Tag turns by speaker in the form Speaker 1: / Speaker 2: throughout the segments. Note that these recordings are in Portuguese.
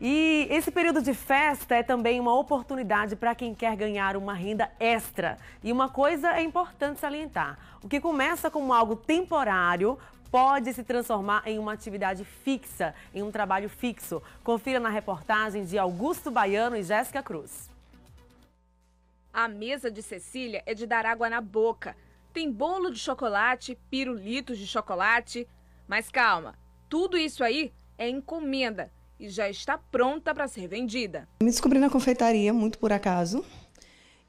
Speaker 1: E esse período de festa é também uma oportunidade para quem quer ganhar uma renda extra. E uma coisa é importante salientar: o que começa como algo temporário pode se transformar em uma atividade fixa, em um trabalho fixo. Confira na reportagem de Augusto Baiano e Jéssica Cruz.
Speaker 2: A mesa de Cecília é de dar água na boca. Tem bolo de chocolate, pirulitos de chocolate. Mas calma, tudo isso aí é encomenda e já está pronta para ser vendida.
Speaker 3: Me descobri na confeitaria, muito por acaso,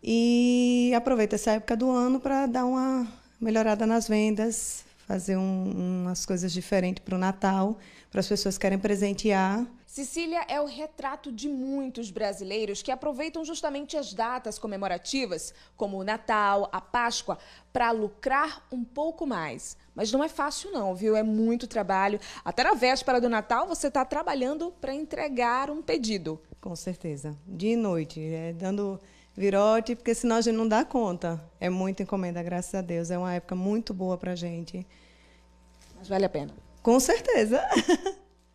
Speaker 3: e aproveito essa época do ano para dar uma melhorada nas vendas, fazer um, umas coisas diferentes para o Natal, para as pessoas que querem presentear
Speaker 2: Sicília é o retrato de muitos brasileiros que aproveitam justamente as datas comemorativas, como o Natal, a Páscoa, para lucrar um pouco mais. Mas não é fácil não, viu? É muito trabalho. Até na véspera do Natal você está trabalhando para
Speaker 3: entregar um pedido. Com certeza. Dia e noite, é, dando virote, porque senão a gente não dá conta. É muita encomenda, graças a Deus. É uma época muito boa para gente. Mas vale a pena. Com certeza.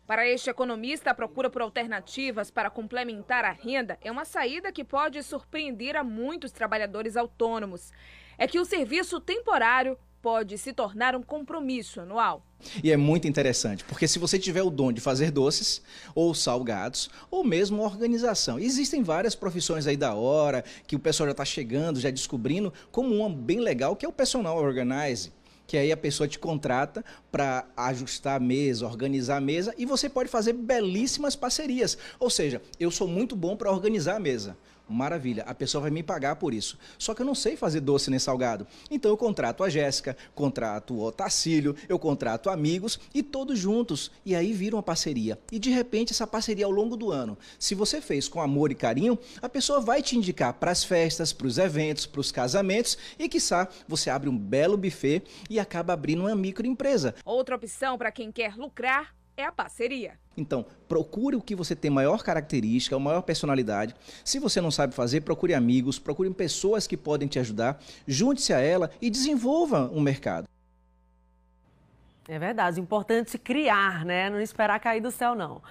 Speaker 2: Para este economista, a procura por alternativas para complementar a renda é uma saída que pode surpreender a muitos trabalhadores autônomos. É que o serviço temporário pode se tornar um compromisso anual.
Speaker 4: E é muito interessante, porque se você tiver o dom de fazer doces, ou salgados, ou mesmo organização, existem várias profissões aí da hora que o pessoal já está chegando, já descobrindo, como uma bem legal que é o personal organize que aí a pessoa te contrata para ajustar a mesa, organizar a mesa e você pode fazer belíssimas parcerias. Ou seja, eu sou muito bom para organizar a mesa. Maravilha, a pessoa vai me pagar por isso. Só que eu não sei fazer doce nem salgado. Então eu contrato a Jéssica, contrato o Otacílio, eu contrato amigos e todos juntos. E aí vira uma parceria. E de repente essa parceria ao longo do ano, se você fez com amor e carinho, a pessoa vai te indicar para as festas, para os eventos, para os casamentos e quiçá você abre um belo buffet e acaba abrindo uma microempresa.
Speaker 2: Outra opção para quem quer lucrar é a parceria.
Speaker 4: Então, procure o que você tem maior característica, maior personalidade. Se você não sabe fazer, procure amigos, procure pessoas que podem te ajudar, junte-se a ela e desenvolva um mercado.
Speaker 1: É verdade, é importante se criar, né? Não esperar cair do céu, não.